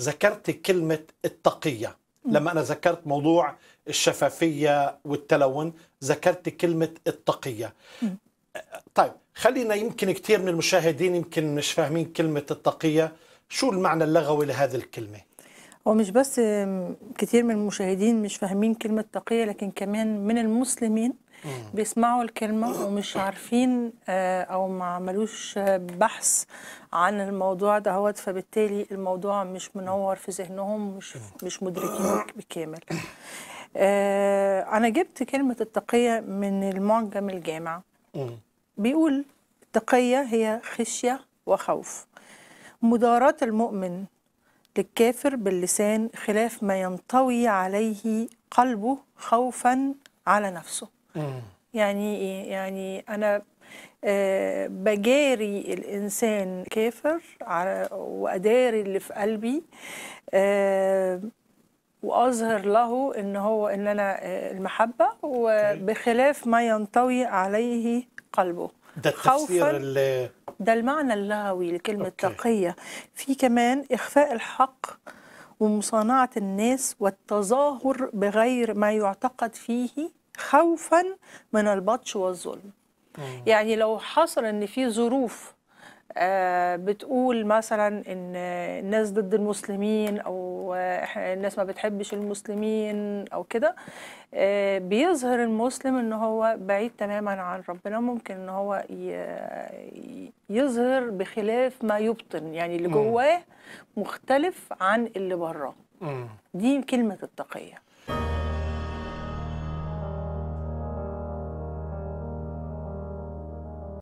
ذكرت كلمة التقية لما أنا ذكرت موضوع الشفافية والتلون ذكرت كلمة التقية طيب خلينا يمكن كثير من المشاهدين يمكن مش فاهمين كلمة التقية شو المعنى اللغوي لهذه الكلمة هو مش بس كثير من المشاهدين مش فاهمين كلمة تقية لكن كمان من المسلمين بيسمعوا الكلمه ومش عارفين آه، او ما عملوش آه، بحث عن الموضوع دهوت فبالتالي الموضوع مش منور في ذهنهم مش مش مدركين بكامل آه، انا جبت كلمه التقيه من المعجم الجامع بيقول التقيه هي خشيه وخوف مداراة المؤمن للكافر باللسان خلاف ما ينطوي عليه قلبه خوفا على نفسه يعني يعني انا آه، بجاري الانسان كافر واداري اللي في قلبي آه، واظهر له ان هو ان انا آه، المحبه وبخلاف ما ينطوي عليه قلبه ده التفسير ده المعنى اللغوي لكلمه تقيه في كمان اخفاء الحق ومصانعه الناس والتظاهر بغير ما يعتقد فيه خوفا من البطش والظلم مم. يعني لو حصل ان في ظروف آه بتقول مثلا ان الناس ضد المسلمين او آه الناس ما بتحبش المسلمين او كده آه بيظهر المسلم ان هو بعيد تماما عن ربنا ممكن ان هو يظهر بخلاف ما يبطن يعني اللي جواه مختلف عن اللي براه دي كلمه التقيه